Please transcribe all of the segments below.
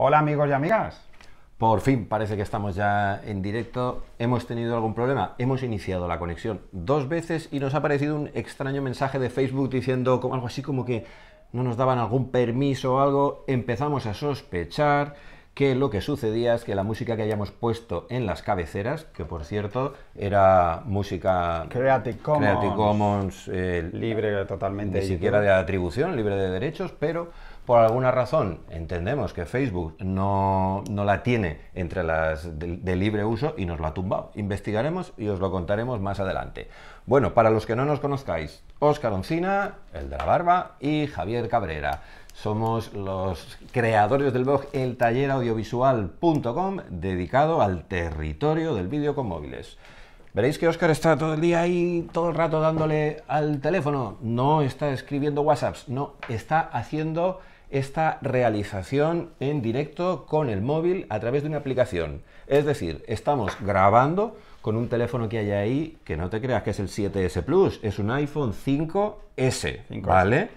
Hola amigos y amigas. Por fin parece que estamos ya en directo. Hemos tenido algún problema. Hemos iniciado la conexión dos veces y nos ha aparecido un extraño mensaje de Facebook diciendo como, algo así como que no nos daban algún permiso o algo. Empezamos a sospechar que lo que sucedía es que la música que hayamos puesto en las cabeceras, que por cierto era música Creative Commons, Commons eh, libre totalmente, ni siquiera de atribución, libre de derechos, pero por alguna razón entendemos que Facebook no, la tiene entre las de, libre uso y nos lo ha tumbado. Investigaremos y os lo contaremos más adelante. Bueno, para los que no nos conozcáis, Óscar Oncina, el de la barba, y Javier Cabrera. Somos los creadores del blog eltalleraudiovisual.com dedicado al territorio del vídeo con móviles. Veréis que Oscar está todo el día ahí, todo el rato dándole al teléfono. No está escribiendo WhatsApps, no, está haciendo esta realización en directo con el móvil a través de una aplicación. Es decir, estamos grabando con un teléfono que hay ahí, que no te creas que es el 7S Plus, es un iPhone 5S, ¿vale?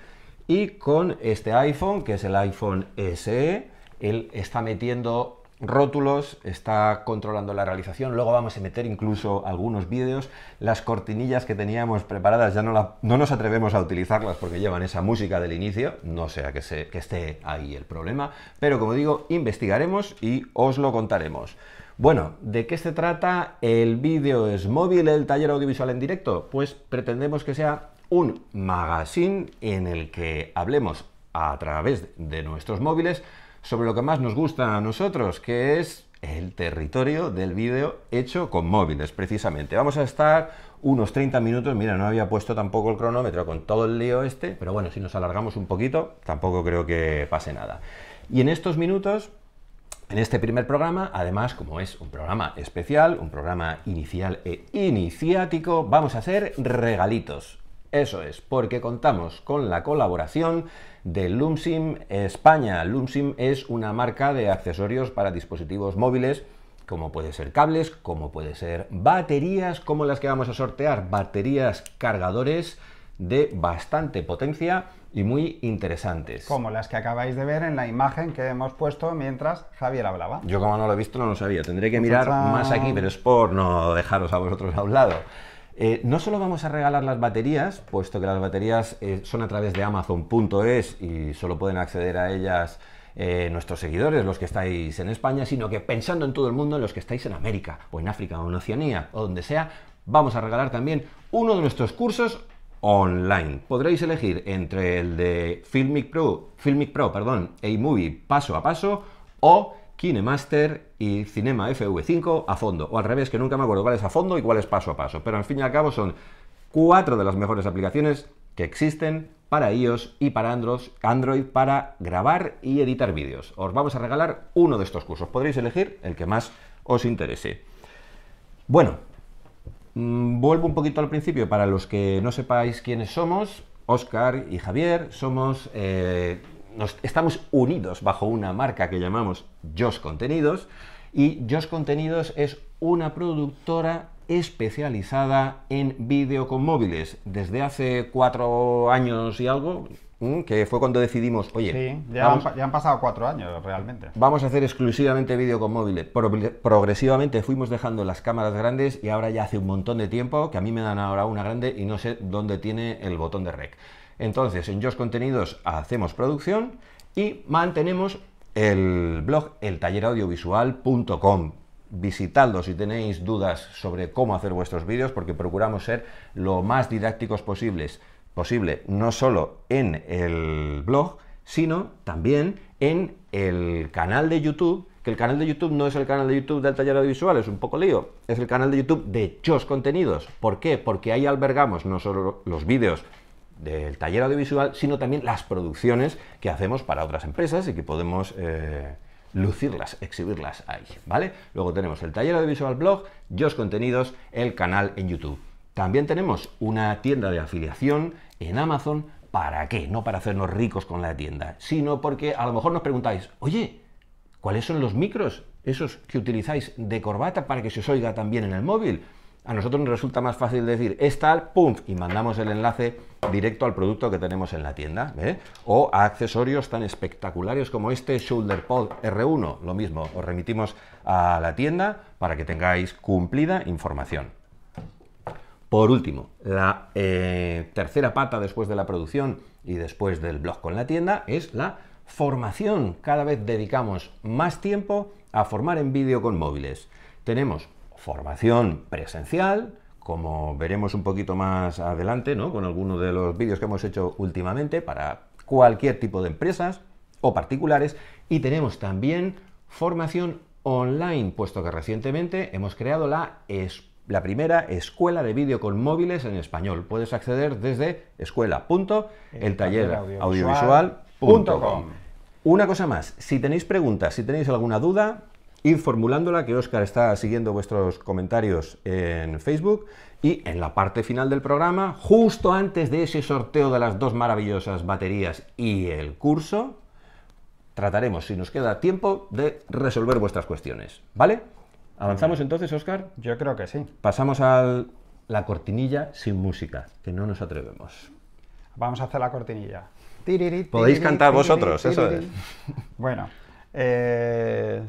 Y con este iPhone, que es el iPhone s e, él está metiendo rótulos, está controlando la realización, luego vamos a meter incluso algunos vídeos, las cortinillas que teníamos preparadas ya no, nos atrevemos a utilizarlas porque llevan esa música del inicio, no sea que, se, que esté ahí el problema, pero como digo, investigaremos y os lo contaremos. Bueno, ¿de qué se trata el vídeo es móvil, el taller audiovisual en directo? Pues pretendemos que sea un magazine en el que hablemos a través de nuestros móviles sobre lo que más nos gusta a nosotros, que es el territorio del vídeo hecho con móviles, precisamente. Vamos a estar unos 30 minutos, mira, no había puesto tampoco el cronómetro con todo el lío este, pero bueno, si nos alargamos un poquito, tampoco creo que pase nada. Y en estos minutos en este primer programa, además, como es un programa especial, un programa inicial e iniciático, vamos a hacer regalitos. Eso es, porque contamos con la colaboración de Lumsim España. Lumsim es una marca de accesorios para dispositivos móviles como puede ser cables, como puede ser baterías, como las que vamos a sortear, baterías cargadores de bastante potencia y muy interesantes. Como las que acabáis de ver en la imagen que hemos puesto mientras Javier hablaba. Yo como no lo he visto no lo sabía, tendré que mirar más aquí, pero es por no dejaros a vosotros a un lado. Eh, no solo vamos a regalar las baterías, puesto que las baterías eh, son a través de amazon.es y solo pueden acceder a ellas eh, nuestros seguidores, los que estáis en España, sino que pensando en todo el mundo, en los que estáis en América o en África o en Oceanía o donde sea, vamos a regalar también uno de nuestros cursos online. Podréis elegir entre el de Filmic Pro, Filmic Pro, perdón, e movie paso a paso o KineMaster y Cinema FV5 a fondo, o al revés, que nunca me acuerdo cuál es a fondo y cuál es paso a paso, pero al fin y al cabo son cuatro de las mejores aplicaciones que existen para iOS y para Android para grabar y editar vídeos. Os vamos a regalar uno de estos cursos, podréis elegir el que más os interese. Bueno, mm, vuelvo un poquito al principio para los que no sepáis quiénes somos. Oscar y Javier somos eh, estamos unidos bajo una marca que llamamos Josh Contenidos y Josh Contenidos es una productora especializada en vídeo con móviles. Desde hace cuatro años y algo, mm, que fue cuando decidimos, oye, ya, han, pasado cuatro años realmente. Vamos a hacer exclusivamente vídeo con móviles. progresivamente fuimos dejando las cámaras grandes y ahora ya hace un montón de tiempo que a mí me dan ahora una grande y no sé dónde tiene el botón de rec. Entonces, en Yo's Contenidos hacemos producción y mantenemos el blog eltalleraudiovisual.com. Visitadlo si tenéis dudas sobre cómo hacer vuestros vídeos, porque procuramos ser lo más didácticos posibles, posible, no solo en el blog, sino también en el canal de YouTube, que el canal de YouTube no es el canal de YouTube del taller audiovisual, es un poco lío, es el canal de YouTube de Chos Contenidos. ¿Por qué? Porque ahí albergamos no solo los vídeos del taller audiovisual, sino también las producciones que hacemos para otras empresas y que podemos eh, lucirlas, exhibirlas ahí, ¿vale? Luego tenemos el taller audiovisual blog, Yo's Contenidos, el canal en YouTube. También tenemos una tienda de afiliación en Amazon. ¿Para qué? No para hacernos ricos con la tienda, sino porque a lo mejor nos preguntáis, oye, ¿cuáles son los micros, esos que utilizáis de corbata para que se os oiga también en el móvil? a nosotros nos resulta más fácil decir es tal, pum, y mandamos el enlace directo al producto que tenemos en la tienda. ¿eh? O a accesorios tan espectaculares como este Shoulder Pod R1, lo mismo, os remitimos a la tienda para que tengáis cumplida información. Por último, la eh, tercera pata después de la producción y después del blog con la tienda es la formación. Cada vez dedicamos más tiempo a formar en vídeo con móviles. Tenemos formación presencial, como veremos un poquito más adelante, ¿no? con alguno de los vídeos que hemos hecho últimamente para cualquier tipo de empresas o particulares. Y tenemos también formación online, puesto que recientemente hemos creado la, la primera escuela de vídeo con móviles en español. Puedes acceder desde escuela.eltalleraudiovisual.com. Una cosa más, si tenéis preguntas, si tenéis alguna duda, ir formulándola, que Oscar está siguiendo vuestros comentarios en Facebook. Y en la parte final del programa, justo antes de ese sorteo de las dos maravillosas baterías y el curso, trataremos, si nos queda tiempo, de resolver vuestras cuestiones. ¿Vale? ¿Avanzamos entonces, Oscar? Yo creo que sí. Pasamos a la cortinilla sin música, que no nos atrevemos. Vamos a hacer la cortinilla. Podéis cantar vosotros, eso es. Bueno, eh,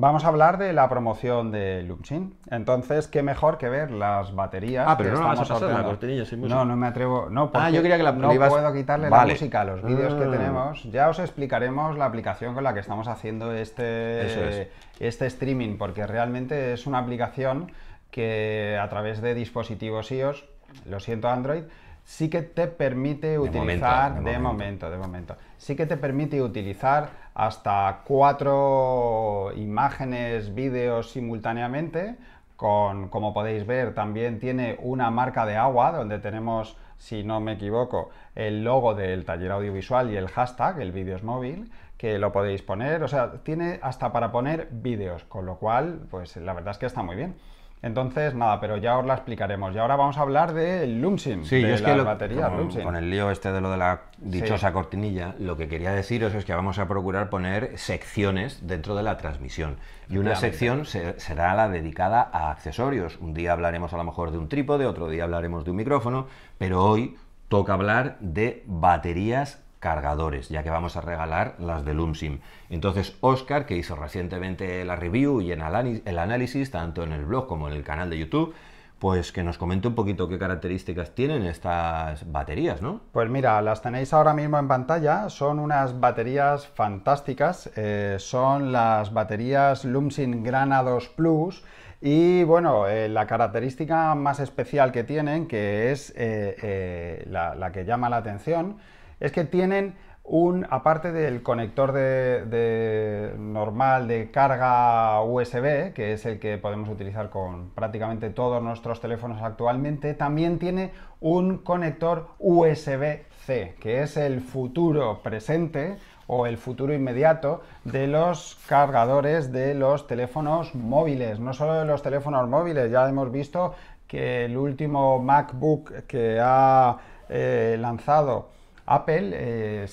Vamos a hablar de la promoción de Lumchin. Entonces, qué mejor que ver las baterías. Ah, pero no a pasar la cortinilla sin música. No, no me atrevo. No, ah, yo quería que No puedo quitarle la música a los vídeos que ah. tenemos. Ya os explicaremos la aplicación con la que estamos haciendo este, este streaming, porque realmente es una aplicación que a través de dispositivos iOS, lo siento Android, sí que te permite utilizar, de, momento. de momento, sí que te permite utilizar hasta cuatro imágenes, vídeos simultáneamente. Con, como podéis ver, también tiene una marca de agua donde tenemos, si no me equivoco, el logo del taller audiovisual y el hashtag, el vídeos móvil que lo podéis poner, o sea, tiene hasta para poner vídeos, con lo cual, pues la verdad es que está muy bien. Entonces, nada, pero ya os la explicaremos. Y ahora vamos a hablar de Lumsim, sí, de es que baterías con, el lío este de lo de la dichosa cortinilla, lo que quería deciros es que vamos a procurar poner secciones dentro de la transmisión. Y una sección será la dedicada a accesorios. Un día hablaremos a lo mejor de un trípode, otro día hablaremos de un micrófono, pero hoy toca hablar de baterías cargadores, ya que vamos a regalar las de Lumsim. Entonces, Oscar, que hizo recientemente la review y el análisis, tanto en el blog como en el canal de YouTube, pues que nos comente un poquito qué características tienen estas baterías, ¿no? Pues mira, las tenéis ahora mismo en pantalla, son unas baterías fantásticas, eh, son las baterías Lumsin Grana 2 Plus, y bueno, eh, la característica más especial que tienen, que es eh, la que llama la atención, es que tienen un, aparte del conector de, normal de carga USB, que es el que podemos utilizar con prácticamente todos nuestros teléfonos actualmente, también tiene un conector USB-C, que es el futuro presente o el futuro inmediato de los cargadores de los teléfonos móviles. No solo de los teléfonos móviles, ya hemos visto que el último MacBook que ha eh, lanzado Apple eh,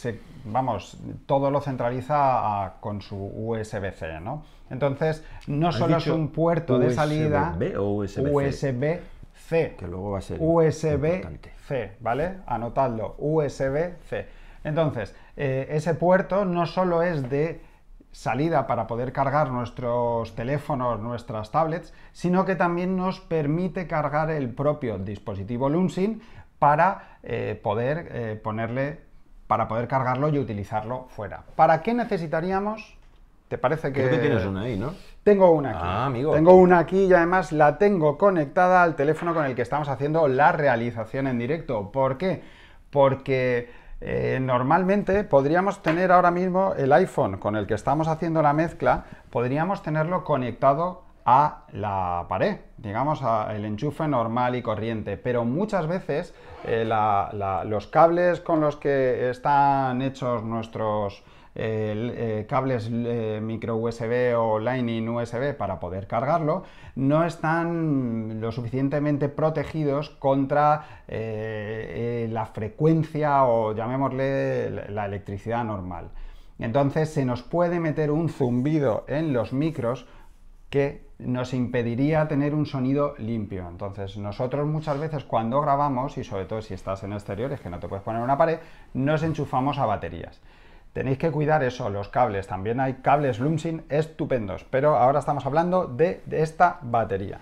vamos, todo lo centraliza con su USB-C, ¿no? Entonces, no solo es un puerto de salida USB c que luego va a ser USB-C, ¿vale? Anotadlo, USB-C. Entonces, eh, ese puerto no solo es de salida para poder cargar nuestros teléfonos, nuestras tablets, sino que también nos permite cargar el propio dispositivo LUNSIN para eh, poder eh, ponerle, para poder cargarlo y utilizarlo fuera. ¿Para qué necesitaríamos? ¿Te parece que...? Creo que tienes una ahí, ¿no? Tengo una aquí. Ah, amigo. Tengo una aquí y además la tengo conectada al teléfono con el que estamos haciendo la realización en directo. ¿Por qué? Porque... Eh, normalmente podríamos tener ahora mismo el iPhone con el que estamos haciendo la mezcla, podríamos tenerlo conectado a la pared, digamos al enchufe normal y corriente. Pero muchas veces eh, los cables con los que están hechos nuestros eh, cables eh, micro USB o Lightning USB para poder cargarlo no están lo suficientemente protegidos contra la frecuencia o llamémosle la electricidad normal. Entonces se nos puede meter un zumbido en los micros que nos impediría tener un sonido limpio. Entonces, nosotros muchas veces cuando grabamos, y sobre todo si estás en exteriores que no te puedes poner una pared, nos enchufamos a baterías. Tenéis que cuidar eso, los cables. También hay cables Lumsin estupendos, pero ahora estamos hablando de esta batería.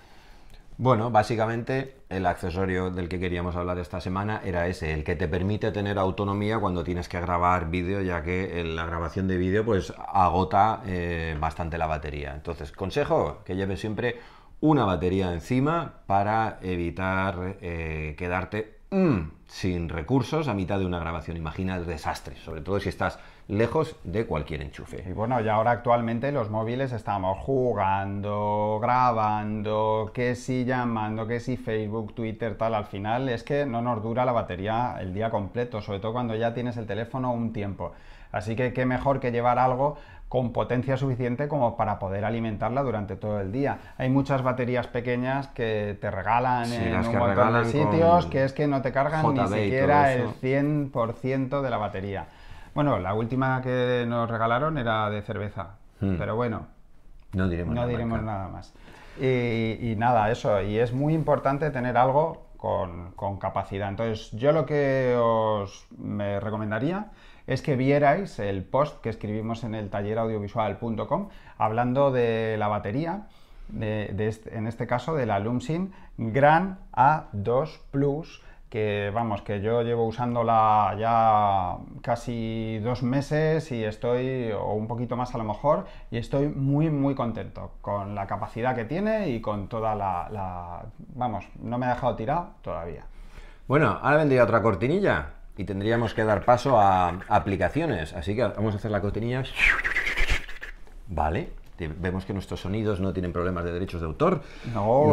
Bueno, básicamente el accesorio del que queríamos hablar esta semana era ese, el que te permite tener autonomía cuando tienes que grabar vídeo, ya que eh, la grabación de vídeo pues agota eh, bastante la batería. Entonces, consejo, que lleves siempre una batería encima para evitar eh, quedarte mm, sin recursos a mitad de una grabación. Imagina el desastre, sobre todo si estás lejos de cualquier enchufe. Y bueno, ya ahora actualmente los móviles estamos jugando, grabando, que si llamando, que si Facebook, Twitter, tal, al final es que no nos dura la batería el día completo, sobre todo cuando ya tienes el teléfono un tiempo. Así que qué mejor que llevar algo con potencia suficiente como para poder alimentarla durante todo el día. Hay muchas baterías pequeñas que te regalan en un montón de sitios que es que no te cargan ni siquiera el 100% de la batería. Bueno, la última que nos regalaron era de cerveza, hmm. pero bueno, no diremos, nada, más. Y, nada, eso, y es muy importante tener algo con, capacidad. Entonces, yo lo que os me recomendaría es que vierais el post que escribimos en el talleraudiovisual.com hablando de la batería, de, en este caso de la Lumsin Gran A2 Plus que vamos, que yo llevo usándola ya casi dos meses y estoy, o un poquito más a lo mejor, y estoy muy, muy contento con la capacidad que tiene y con toda la... Vamos, no me ha dejado tirar todavía. Bueno, ahora vendría otra cortinilla y tendríamos que dar paso a aplicaciones, así que vamos a hacer la cortinilla. Vale. Vemos que nuestros sonidos no tienen problemas de derechos de autor.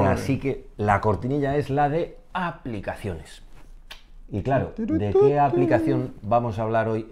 Así que la cortinilla es la de aplicaciones. Y claro, ¿de qué aplicación vamos a hablar hoy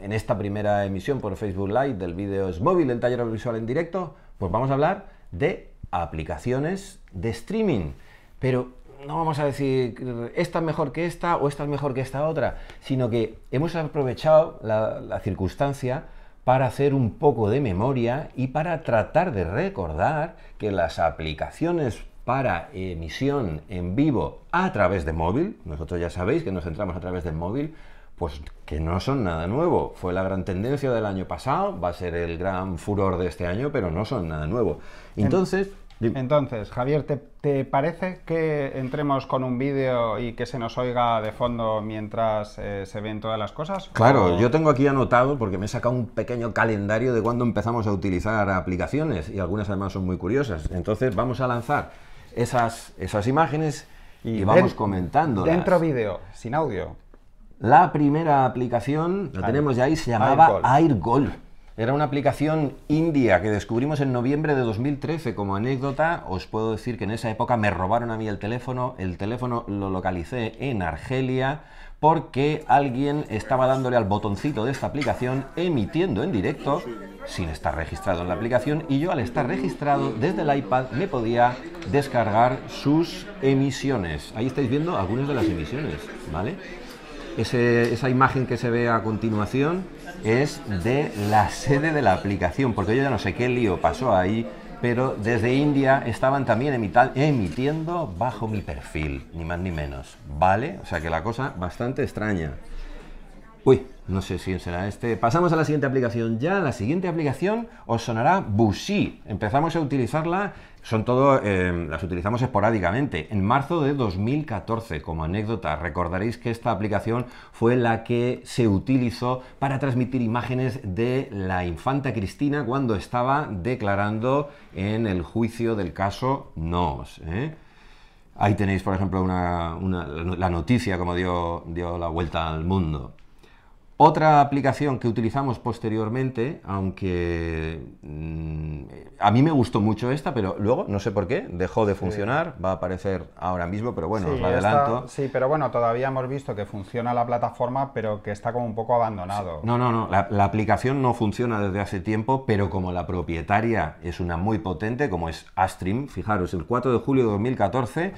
en esta primera emisión por Facebook Live del vídeo Es móvil, el taller audiovisual en directo? Pues vamos a hablar de aplicaciones de streaming. Pero no vamos a decir esta es mejor que esta o esta es mejor que esta otra, sino que hemos aprovechado la circunstancia para hacer un poco de memoria y para tratar de recordar que las aplicaciones para emisión en vivo a través de móvil, nosotros ya sabéis que nos centramos a través del móvil, pues que no son nada nuevo. Fue la gran tendencia del año pasado, va a ser el gran furor de este año, pero no son nada nuevo. Entonces... Entonces, Javier, ¿te, parece que entremos con un vídeo y que se nos oiga de fondo mientras eh, se ven todas las cosas? Claro, yo tengo aquí anotado, porque me he sacado un pequeño calendario de cuándo empezamos a utilizar aplicaciones, y algunas además son muy curiosas. Entonces, vamos a lanzar esas, imágenes y, vamos comentando. Dentro vídeo, sin audio. La primera aplicación, la tenemos ya ahí, se llamaba AirGol. Era una aplicación india que descubrimos en noviembre de 2013. Como anécdota, os puedo decir que en esa época me robaron a mí el teléfono. El teléfono lo localicé en Argelia porque alguien estaba dándole al botoncito de esta aplicación, emitiendo en directo, sin estar registrado en la aplicación, y yo al estar registrado desde el iPad me podía descargar sus emisiones. Ahí estáis viendo algunas de las emisiones, ¿vale? esa imagen que se ve a continuación es de la sede de la aplicación, porque yo ya no sé qué lío pasó ahí, pero desde India estaban también emitiendo bajo mi perfil, ni más ni menos, ¿vale? O sea que la cosa bastante extraña. Uy, no sé si será este. Pasamos a la siguiente aplicación. Ya la siguiente aplicación os sonará Busy. Empezamos a utilizarla, son todo, em, las utilizamos esporádicamente. En marzo de 2014, como anécdota, recordaréis que esta aplicación fue la que se utilizó para transmitir imágenes de la infanta Cristina cuando estaba declarando en el juicio del caso Nos. ¿eh? Ahí tenéis, por ejemplo, la noticia como dio, dio la vuelta al mundo. Otra aplicación que utilizamos posteriormente, aunque mm, a mí me gustó mucho esta, pero luego, no sé por qué, dejó de funcionar, va a aparecer ahora mismo, pero bueno, os lo adelanto. sí, pero bueno, todavía hemos visto que funciona la plataforma, pero que está como un poco abandonado. No, no, no, la, aplicación no funciona desde hace tiempo, pero como la propietaria es una muy potente, como es Astream, fijaros, el 4 de julio de 2014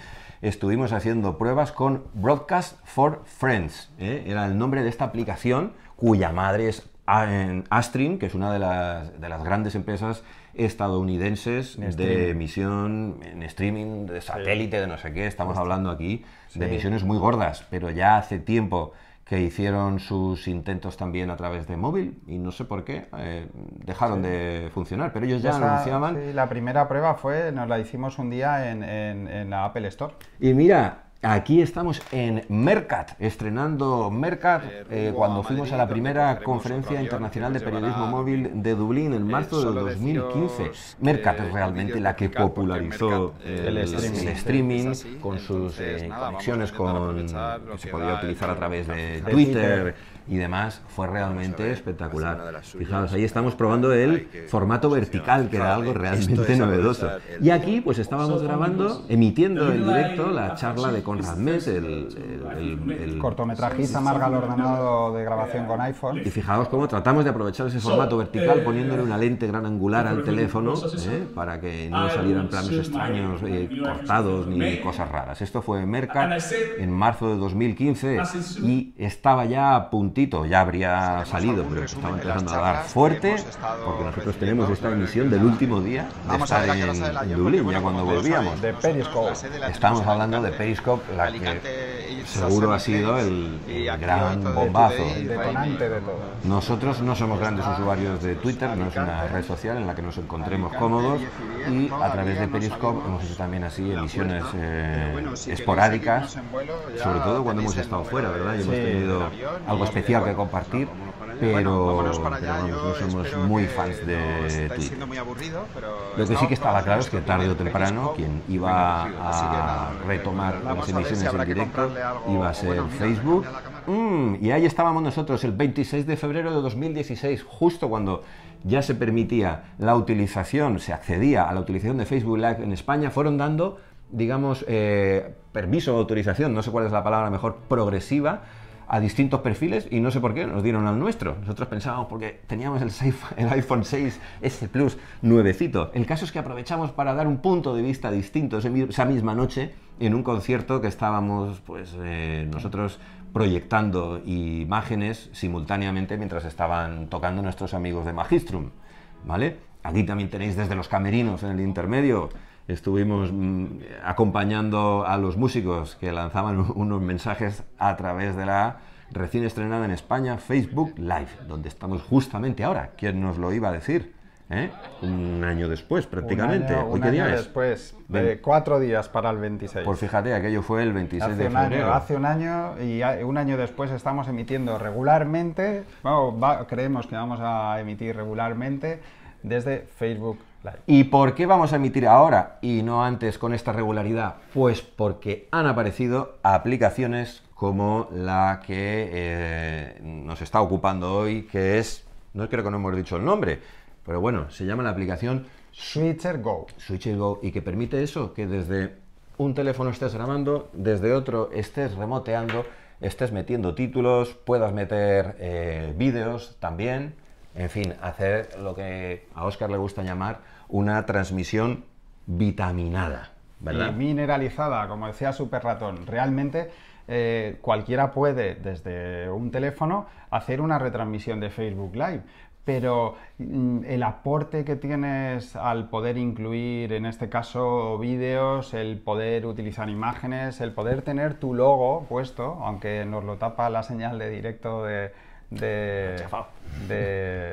estuvimos haciendo pruebas con Broadcast for Friends. ¿eh? Era el nombre de esta aplicación cuya madre es Astream, que es una de las, de las grandes empresas estadounidenses de emisión en streaming, de satélite, de no sé qué. Estamos hablando aquí de emisiones muy gordas, pero ya hace tiempo que hicieron sus intentos también a través de móvil y no sé por qué eh, dejaron de funcionar, pero ellos ya Esa, anunciaban... la primera prueba fue, nos la hicimos un día en, en, en la Apple Store. Y mira, Aquí estamos en Mercat, estrenando Mercat, eh, eh, cuando fuimos a la primera conferencia internacional de periodismo móvil de Dublín en marzo eh, de 2015. Mercat es realmente la que popularizó el, streaming con sus conexiones con, que se podía utilizar a través de Twitter y demás, fue realmente espectacular. Fijaos, ahí estamos probando el formato vertical, que era algo realmente novedoso. Y aquí pues estábamos grabando, emitiendo en directo la charla de con Metz el, el, el, el, cortometrajista ordenado de grabación con iPhone. Y fijaos cómo tratamos de aprovechar ese formato eh, vertical poniéndole una eh, lente gran angular al teléfono ¿eh? para que no ah, salieran planos extraños, cortados ni cosas raras. Esto fue en Mercat en marzo de 2015 ah, y estaba ya a puntito, ya habría salido, pero estaba empezando a dar fuerte porque nosotros tenemos esta emisión del último día de estar en, Dublín, ya cuando volvíamos. Estamos hablando de Periscope la que seguro ha sido el, gran bombazo. Nosotros no somos grandes usuarios de Twitter, no es una red social en la que nos encontremos cómodos y a través de Periscope hemos hecho también así emisiones eh, esporádicas, sobre todo cuando hemos estado fuera, ¿verdad? Y hemos tenido algo especial que compartir pero no somos muy fans de no Lo que sí que estaba claro es que tarde o temprano quien eh, iba a retomar las emisiones en directo iba a ser Facebook. Mm, y ahí estábamos nosotros el 26 de febrero de 2016, justo cuando ya se permitía la utilización, se accedía a la utilización de Facebook Live en España, fueron dando, digamos, eh, permiso o autorización, no sé cuál es la palabra mejor, progresiva a distintos perfiles y no sé por qué nos dieron al nuestro. Nosotros pensábamos porque teníamos el, el iPhone 6S Plus nuevecito. El caso es que aprovechamos para dar un punto de vista distinto esa misma noche en un concierto que estábamos pues eh, nosotros proyectando imágenes simultáneamente mientras estaban tocando nuestros amigos de Magistrum, ¿vale? Aquí también tenéis desde los camerinos en el intermedio estuvimos mm, acompañando a los músicos que lanzaban unos mensajes a través de la recién estrenada en España Facebook Live, donde estamos justamente ahora. ¿Quién nos lo iba a decir? ¿Eh? Un año después, prácticamente. Un año, después, De cuatro días para el 26. Por pues fíjate, aquello fue el 26 de febrero. hace un año y un año después estamos emitiendo regularmente, creemos que vamos a emitir regularmente desde Facebook ¿Y por qué vamos a emitir ahora y no antes con esta regularidad? Pues porque han aparecido aplicaciones como la que eh, nos está ocupando hoy, que es, no creo que no hemos dicho el nombre, pero bueno, se llama la aplicación Switcher Go. Switcher Go, y que permite eso, que desde un teléfono estés grabando, desde otro estés remoteando, estés metiendo títulos, puedas meter eh, vídeos también, en fin, hacer lo que a Oscar le gusta llamar una transmisión vitaminada, ¿verdad? Y mineralizada, como decía Super Ratón. Realmente eh, cualquiera puede, desde un teléfono, hacer una retransmisión de Facebook Live pero mm, el aporte que tienes al poder incluir, en este caso, vídeos, el poder utilizar imágenes, el poder tener tu logo puesto, aunque nos lo tapa la señal de directo de, de,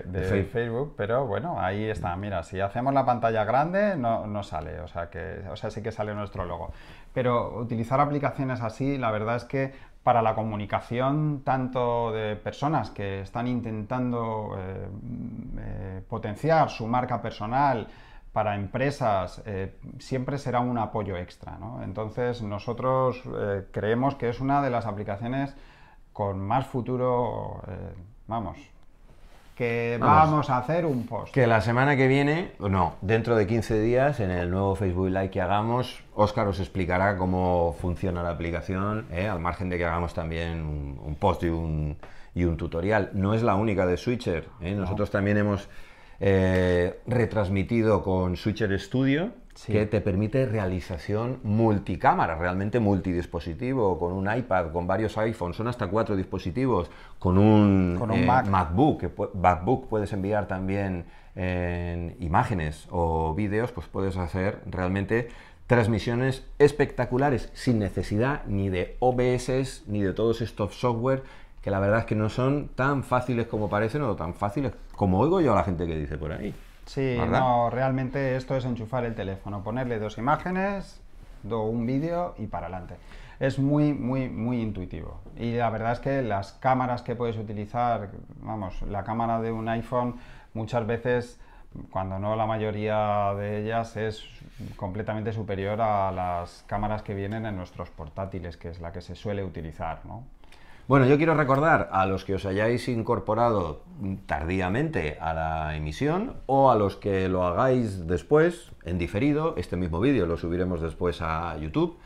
de, Facebook. pero bueno, ahí está. Mira, si hacemos la pantalla grande, no, no, sale, o sea, que, o sea, sí que sale nuestro logo. Pero utilizar aplicaciones así, la verdad es que para la comunicación tanto de personas que están intentando eh, eh, potenciar su marca personal, para empresas eh, siempre será un apoyo extra. Entonces nosotros creemos que es una de las aplicaciones con más futuro, eh, vamos, que vamos, a hacer un post. Que la semana que viene, no, dentro de 15 días, en el nuevo Facebook Live que hagamos, oscar os explicará cómo funciona la aplicación, eh, al margen de que hagamos también un, post y un, y un, tutorial. No es la única de Switcher, eh. nosotros también hemos retransmitido con Switcher Studio, que te permite realización multicámara, realmente multidispositivo, con un iPad, con varios iPhones, son hasta cuatro dispositivos, con un, eh, MacBook, que MacBook puedes enviar también imágenes o vídeos, pues puedes hacer realmente transmisiones espectaculares sin necesidad ni de OBS ni de todos estos software que la verdad es que no son tan fáciles como parecen o tan fáciles como oigo yo a la gente que dice por ahí. Sí, no, realmente esto es enchufar el teléfono, ponerle dos imágenes, do un vídeo y para adelante. Es muy, muy, muy intuitivo. Y la verdad es que las cámaras que puedes utilizar, vamos, la cámara de un iPhone muchas veces cuando no la mayoría de ellas, es completamente superior a las cámaras que vienen en nuestros portátiles, que es la que se suele utilizar, ¿no? Bueno, yo quiero recordar a los que os hayáis incorporado tardíamente a la emisión o a los que lo hagáis después, en diferido, este mismo vídeo lo subiremos después a YouTube.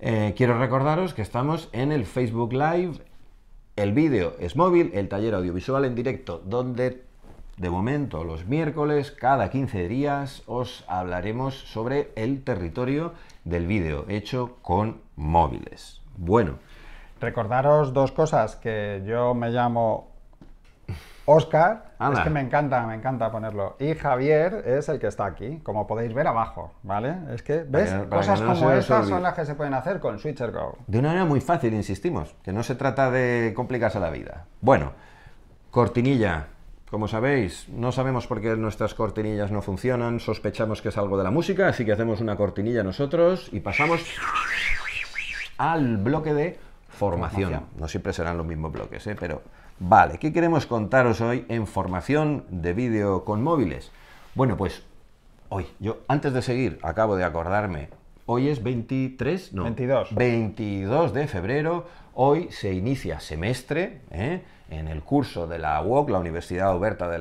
Eh, quiero recordaros que estamos en el Facebook Live, el vídeo es móvil, el taller audiovisual en directo, donde de momento los miércoles, cada 15 días, os hablaremos sobre el territorio del vídeo hecho con móviles. Bueno. Recordaros dos cosas, que yo me llamo Oscar, es que me encanta, me encanta ponerlo. Y Javier es el que está aquí, como podéis ver abajo, ¿vale? Es que, ¿ves? Cosas como estas son las que se pueden hacer con Switcher Go. De una manera muy fácil, insistimos, que no se trata de complicarse la vida. Bueno, cortinilla. Como sabéis, no sabemos por qué nuestras cortinillas no funcionan, sospechamos que es algo de la música, así que hacemos una cortinilla nosotros y pasamos al bloque de Formación. No siempre serán los mismos bloques, ¿eh? pero vale. ¿Qué queremos contaros hoy en formación de vídeo con móviles? Bueno, pues hoy, yo antes de seguir, acabo de acordarme, hoy es 23, no, 22. 22 de febrero, hoy se inicia semestre ¿eh? en el curso de la UOC, la Universidad Oberta de,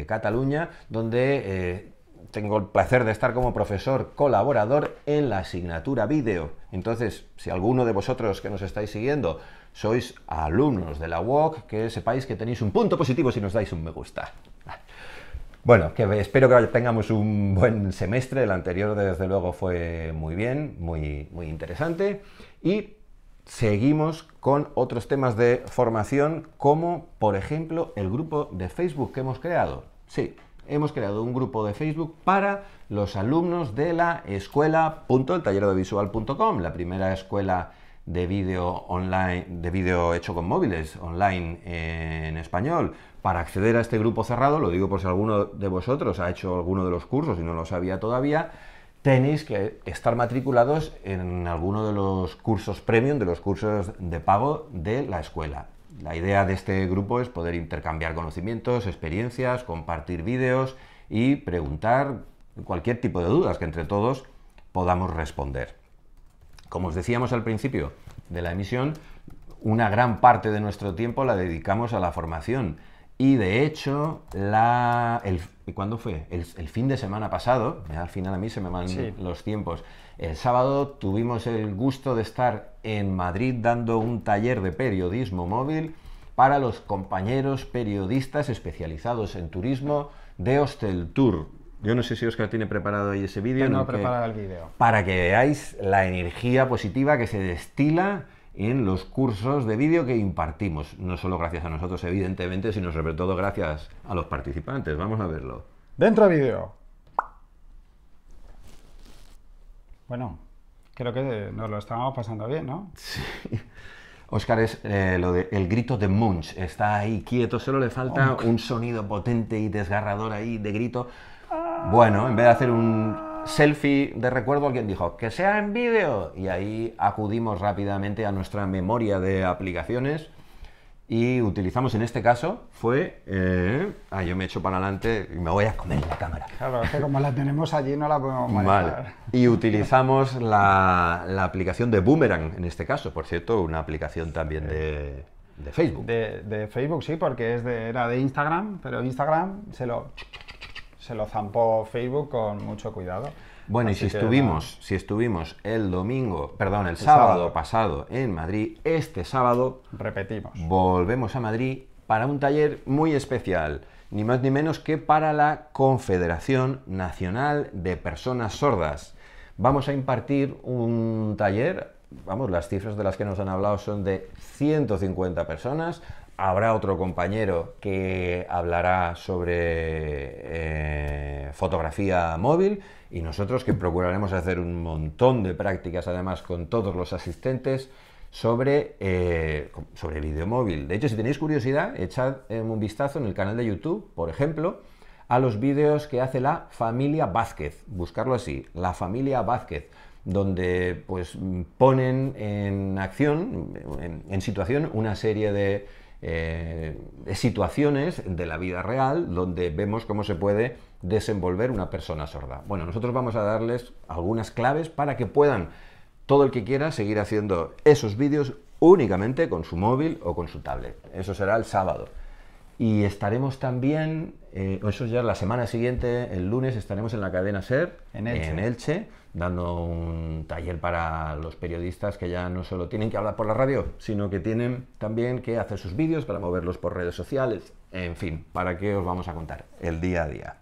la, Cataluña, donde... Eh, tengo el placer de estar como profesor colaborador en la asignatura vídeo. Entonces, si alguno de vosotros que nos estáis siguiendo sois alumnos de la UOC, que sepáis que tenéis un punto positivo si nos dais un me gusta. Bueno, que espero que tengamos un buen semestre. El anterior, desde luego, fue muy bien, muy, muy interesante. Y seguimos con otros temas de formación, como por ejemplo el grupo de Facebook que hemos creado. Sí, hemos creado un grupo de Facebook para los alumnos de la escuela la primera escuela de vídeo online, de vídeo hecho con móviles, online eh, en español. Para acceder a este grupo cerrado, lo digo por si alguno de vosotros ha hecho alguno de los cursos y no lo sabía todavía, tenéis que estar matriculados en alguno de los cursos premium, de los cursos de pago de la escuela. La idea de este grupo es poder intercambiar conocimientos, experiencias, compartir vídeos y preguntar cualquier tipo de dudas que entre todos podamos responder. Como os decíamos al principio de la emisión, una gran parte de nuestro tiempo la dedicamos a la formación. Y de hecho, la, el, ¿cuándo fue? El, fin de semana pasado, al final a mí se me van los tiempos, el sábado tuvimos el gusto de estar en Madrid dando un taller de periodismo móvil para los compañeros periodistas especializados en turismo de Hostel Tour. Yo no sé si Oscar tiene preparado ahí ese vídeo. No, preparado el vídeo. Para que veáis la energía positiva que se destila en los cursos de vídeo que impartimos. No solo gracias a nosotros, evidentemente, sino sobre todo gracias a los participantes. Vamos a verlo. Dentro vídeo. Bueno, creo que nos lo estábamos pasando bien, ¿no? Sí. Oscar es eh, lo de el grito de Munch. Está ahí quieto, solo le falta un sonido potente y desgarrador ahí de grito. Bueno, en vez de hacer un selfie de recuerdo, alguien dijo que sea en vídeo. Y ahí acudimos rápidamente a nuestra memoria de aplicaciones y utilizamos en este caso fue... Eh, ah, yo me echo para adelante y me voy a comer la cámara. Claro, es que como la tenemos allí no la podemos manejar. Y utilizamos la, la, aplicación de Boomerang en este caso, por cierto, una aplicación también de, de Facebook. De, Facebook, sí, porque es de, era de Instagram, pero Instagram se lo, se lo zampó Facebook con mucho cuidado. Bueno, y si estuvimos, si estuvimos el domingo, perdón, el, sábado, sábado pasado en Madrid, este sábado repetimos. Volvemos a Madrid para un taller muy especial, ni más ni menos que para la Confederación Nacional de Personas Sordas. Vamos a impartir un taller, vamos, las cifras de las que nos han hablado son de 150 personas, Habrá otro compañero que hablará sobre eh, fotografía móvil y nosotros que procuraremos hacer un montón de prácticas además con todos los asistentes sobre, eh, sobre vídeo móvil. De hecho, si tenéis curiosidad, echad eh, un vistazo en el canal de YouTube, por ejemplo, a los vídeos que hace la familia Vázquez. Buscarlo así, la familia Vázquez donde pues ponen en acción, en situación, una serie de, eh, situaciones de la vida real donde vemos cómo se puede desenvolver una persona sorda. Bueno, nosotros vamos a darles algunas claves para que puedan, todo el que quiera, seguir haciendo esos vídeos únicamente con su móvil o con su tablet. Eso será el sábado. Y estaremos también, eh, eso ya la semana siguiente, el lunes, estaremos en la cadena SER, en Elche. dando un taller para los periodistas que ya no solo tienen que hablar por la radio, sino que tienen también que hacer sus vídeos para moverlos por redes sociales, en fin, para qué os vamos a contar el día a día.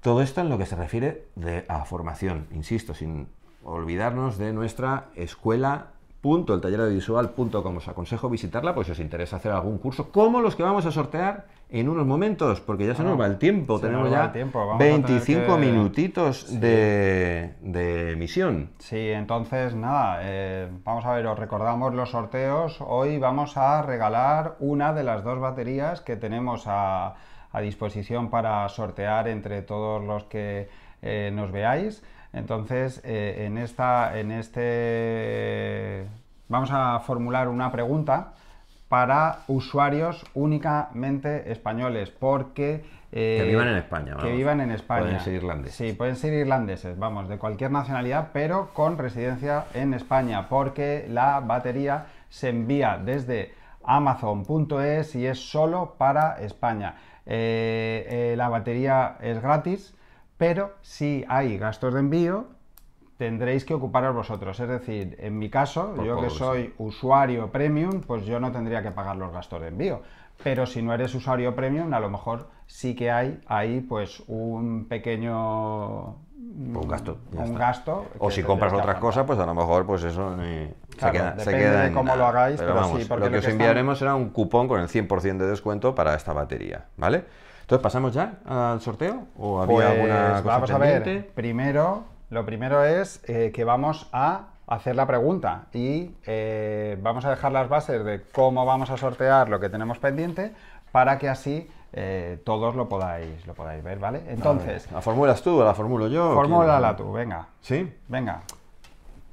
Todo esto en lo que se refiere de, a formación, insisto, sin olvidarnos de nuestra escuela www.eltalleraudiovisual.com. Os aconsejo visitarla, pues si os interesa hacer algún curso, como los que vamos a sortear en unos momentos, porque ya se nos va el tiempo. Tenemos ya 25 minutitos de, de, emisión. Sí, entonces nada, eh, vamos a ver, os recordamos los sorteos. Hoy vamos a regalar una de las dos baterías que tenemos a, a disposición para sortear entre todos los que eh, nos veáis. Entonces, eh, en, este... Vamos a formular una pregunta para usuarios únicamente españoles, porque... Eh, que vivan en España, vamos. Que vivan en España. Pueden ser irlandeses. Sí, pueden ser irlandeses, vamos, de cualquier nacionalidad, pero con residencia en España, porque la batería se envía desde amazon.es y es solo para España. Eh, la batería es gratis pero si hay gastos de envío, tendréis que ocuparos vosotros. Es decir, en mi caso, yo que soy usuario premium, pues yo no tendría que pagar los gastos de envío. Pero si no eres usuario premium, a lo mejor sí que hay ahí pues un pequeño un gasto. Un gasto. O si compras otras cosas, pues a lo mejor pues eso ni... Eh, se queda, de cómo lo hagáis, pero, sí, porque lo que, os enviaremos será un cupón con el 100% de descuento para esta batería, ¿vale? Entonces, ¿pasamos ya al sorteo? ¿O había pues alguna cosa Vamos a ver. Primero, lo primero es eh, que vamos a hacer la pregunta y eh, vamos a dejar las bases de cómo vamos a sortear lo que tenemos pendiente para que así eh, todos lo podáis, lo podáis ver, ¿vale? Entonces. ¿La formulas tú o la formulo yo? Formúlala tú, venga. ¿Sí? Venga.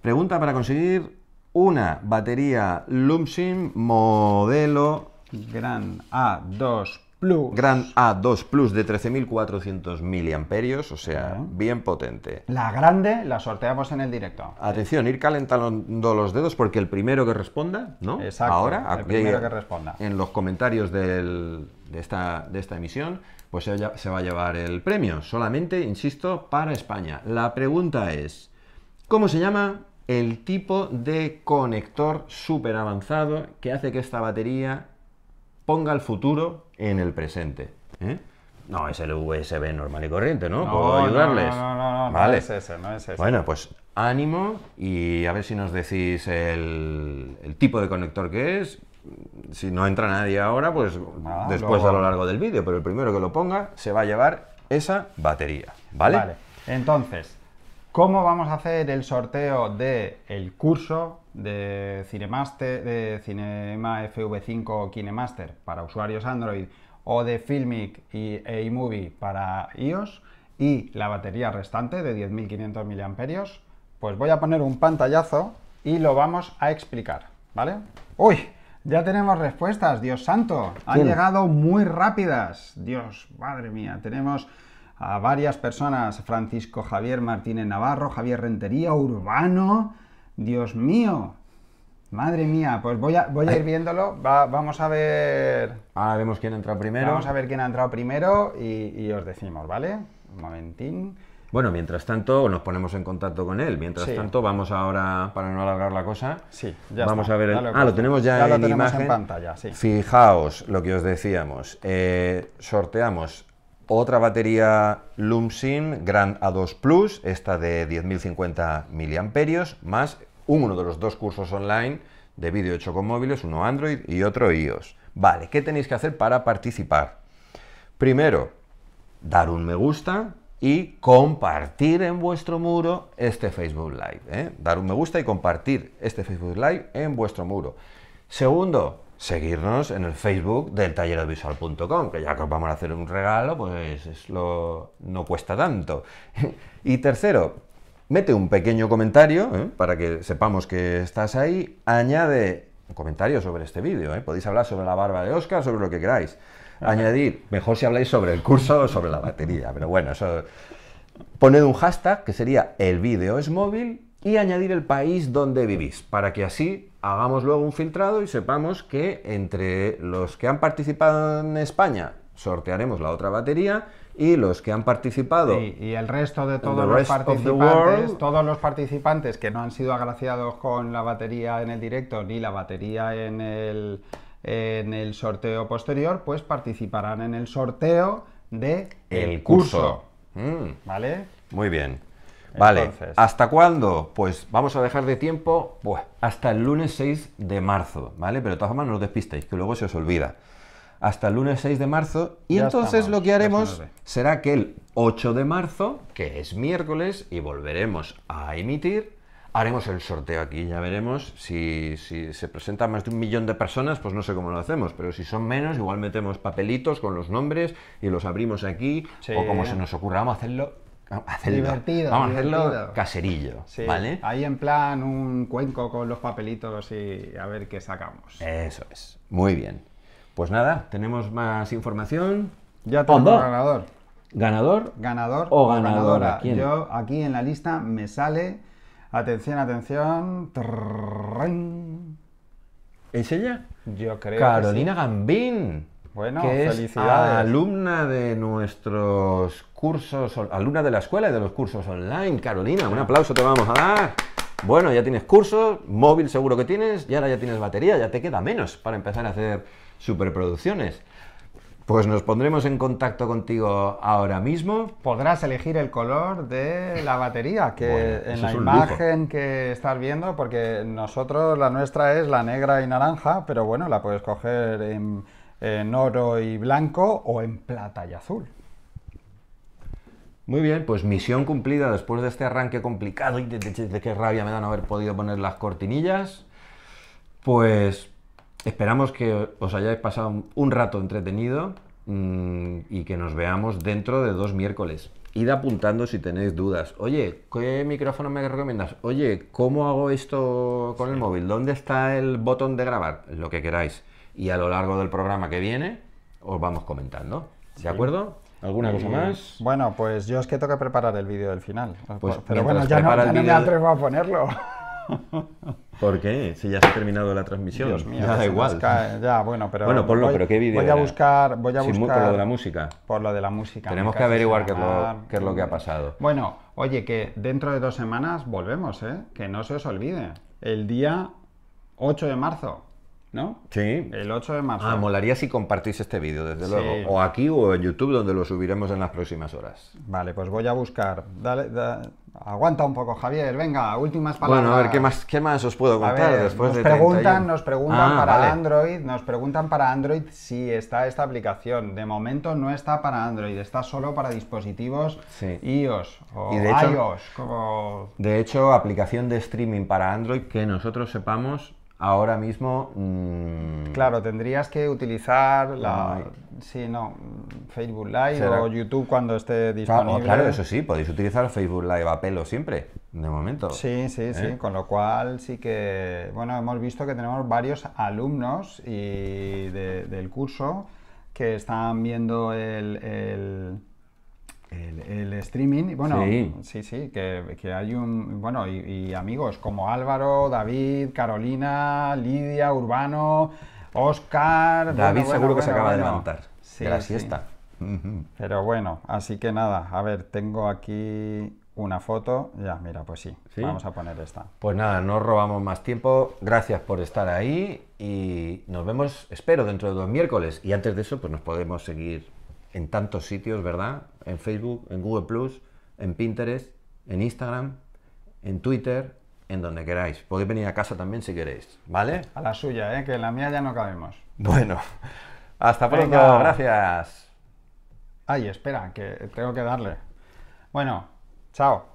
Pregunta para conseguir una batería Lumsim modelo Gran A2 Gran A2 Plus de 13.400 miliamperios, o sea, bien potente. La grande la sorteamos en el directo. Atención, ir calentando los dedos porque el primero que responda, ¿no? Exacto, Ahora, el primero que responda. En los comentarios de, esta, emisión, pues se, se va a llevar el premio, solamente, insisto, para España. La pregunta es, ¿cómo se llama el tipo de conector súper avanzado que hace que esta batería ponga el futuro en el presente. ¿eh? No, es el USB normal y corriente, ¿no? no puedo ayudarles? No, no, no, no, no es ese, no es Bueno, pues ánimo y a ver si nos decís el, tipo de conector que es. Si no entra nadie ahora, pues ah, después a lo largo del vídeo, pero el primero que lo ponga se va a llevar esa batería, ¿vale? Vale. Entonces, cómo vamos a hacer el sorteo del el curso de, Cinema FV5 KineMaster para usuarios Android o de Filmic y e iMovie para iOS y la batería restante de 10.500 mAh, pues voy a poner un pantallazo y lo vamos a explicar, ¿vale? ¡Uy! Ya tenemos respuestas, Dios santo. Han llegado muy rápidas. Dios, madre mía. Tenemos a varias personas, Francisco Javier Martínez Navarro, Javier Rentería, Urbano, Dios mío, Madre mía, pues voy a, voy a ir viéndolo. vamos a ver. Ahora vemos quién ha entrado primero. Vamos a ver quién ha entrado primero y, os decimos, ¿vale? Un momentín. Bueno, mientras tanto, nos ponemos en contacto con él. Mientras tanto, vamos ahora, para no alargar la cosa, sí, ya vamos a ver. ah, lo tenemos ya, en pantalla. Fijaos lo que os decíamos. Eh, sorteamos otra batería Lumsin Grand A2 Plus, esta de 10.050 mAh, más uno de los dos cursos online de vídeo hecho con móviles, uno Android y otro iOS. Vale, ¿qué tenéis que hacer para participar? Primero, dar un me gusta y compartir en vuestro muro este Facebook Live. ¿eh? Dar un me gusta y compartir este Facebook Live en vuestro muro. Segundo, seguirnos en el Facebook del talleradvisual.com, que ya que os vamos a hacer un regalo, pues es lo, no cuesta tanto. y tercero, mete un pequeño comentario ¿eh? para que sepamos que estás ahí, añade un comentario sobre este vídeo, ¿eh? podéis hablar sobre la barba de Oscar, sobre lo que queráis. Añadir, mejor si habláis sobre el curso o sobre la batería, pero bueno, eso... Poned un hashtag que sería el vídeo es móvil y añadir el país donde vivís, para que así hagamos luego un filtrado y sepamos que entre los que han participado en España sortearemos la otra batería y los que han participado y el resto de todos los participantes todos los participantes que no han sido agraciados con la batería en el directo ni la batería en el en el sorteo posterior pues participarán en el sorteo de el curso, mm. vale muy bien Vale, ¿hasta cuándo? Pues vamos a dejar de tiempo pues, hasta el lunes 6 de marzo, ¿vale? Pero de todas formas no os despistéis, que luego se os olvida hasta el lunes 6 de marzo. Y entonces lo que haremos será que el 8 de marzo, que es miércoles, y volveremos a emitir, haremos el sorteo aquí. Ya veremos si, se presentan más de un millón de personas, pues no sé cómo lo hacemos, pero si son menos, igual metemos papelitos con los nombres y los abrimos aquí, o como se nos ocurra, vamos a hacerlo divertido, vamos a hacerlo caserillo, ¿vale? Ahí en plan un cuenco con los papelitos y a ver qué sacamos. Eso es. Muy bien. Pues nada, tenemos más información. Ya tenemos ganador. ¿Ganador? Ganador o ganadora. Yo aquí en la lista me sale. Atención, atención. ¿Es ella? Yo creo. Carolina Gambín. Bueno, felicidades. alumna de nuestros cursos, alumna de la escuela y de los cursos online. Carolina, un aplauso te vamos a dar. Bueno, ya tienes cursos, móvil seguro que tienes, y ahora ya tienes batería, ya te queda menos para empezar a hacer superproducciones. Pues nos pondremos en contacto contigo ahora mismo. Podrás elegir el color de la batería que en la imagen que estás viendo, porque nosotros la nuestra es la negra y naranja, pero bueno, la puedes coger en en oro y blanco o en plata y azul. Muy bien, pues misión cumplida después de este arranque complicado y de, qué rabia me dan no haber podido poner las cortinillas. Pues esperamos que os hayáis pasado un, rato entretenido mm, y que nos veamos dentro de dos miércoles. Id apuntando si tenéis dudas. Oye, ¿qué micrófono me recomiendas? Oye, ¿cómo hago esto con el móvil? ¿Dónde está el botón de grabar? Lo que queráis y a lo largo del programa que viene os vamos comentando. ¿De acuerdo? ¿Alguna cosa más? Bueno, pues yo es que que preparar el vídeo del final. Pues Pero bueno, ya, no, me atrevo a ponerlo. ¿Por qué? Si ya se ha terminado la transmisión. Dios mío, ya igual. ya, bueno, pero. Bueno, ponlo, voy, pero qué vídeo. Voy a buscar. Voy a por lo de la música. Por lo de la música. Tenemos que averiguar qué es, lo, que ha pasado. Bueno, oye, que dentro de dos semanas volvemos, ¿eh? Que no se os olvide. El día 8 de marzo. ¿no? Sí. El 8 de marzo. Ah, molaría si compartís este vídeo, desde luego. O aquí o en YouTube, donde lo subiremos en las próximas horas. Vale, pues voy a buscar. Dale, Aguanta un poco, Javier. Venga, últimas palabras. Bueno, a ver, ¿qué más, qué más os puedo contar después nos de preguntan, Nos preguntan ah, para Android, nos preguntan para Android si está esta aplicación. De momento no está para Android, está solo para dispositivos iOS o iOS. De hecho, aplicación de streaming para Android que nosotros sepamos Ahora mismo. Mm, claro, tendrías que utilizar la. sí, no. Facebook Live o YouTube cuando esté disponible. Claro, eso sí, podéis utilizar Facebook Live a pelo siempre, de momento. Sí, sí, ¿Eh? sí. Con lo cual sí que. Bueno, hemos visto que tenemos varios alumnos y del curso que están viendo el el, streaming, bueno, sí, sí, que, hay un, bueno, y, amigos como Álvaro, David, Carolina, Lidia, Urbano, Oscar... David seguro que se acaba de levantar de la siesta. Pero bueno, así que nada, a ver, tengo aquí una foto, ya, mira, pues sí, vamos a poner esta. Pues nada, no robamos más tiempo, gracias por estar ahí y nos vemos, espero, dentro de dos miércoles y antes de eso, pues nos podemos seguir en tantos sitios, ¿verdad? En Facebook, en Google Plus, en Pinterest, en Instagram, en Twitter, en donde queráis. Podéis venir a casa también si queréis, ¿vale? A la suya, ¿eh? que en la mía ya no cabemos. Bueno, hasta pronto, gracias. Ay, espera, que tengo que darle. Bueno, chao.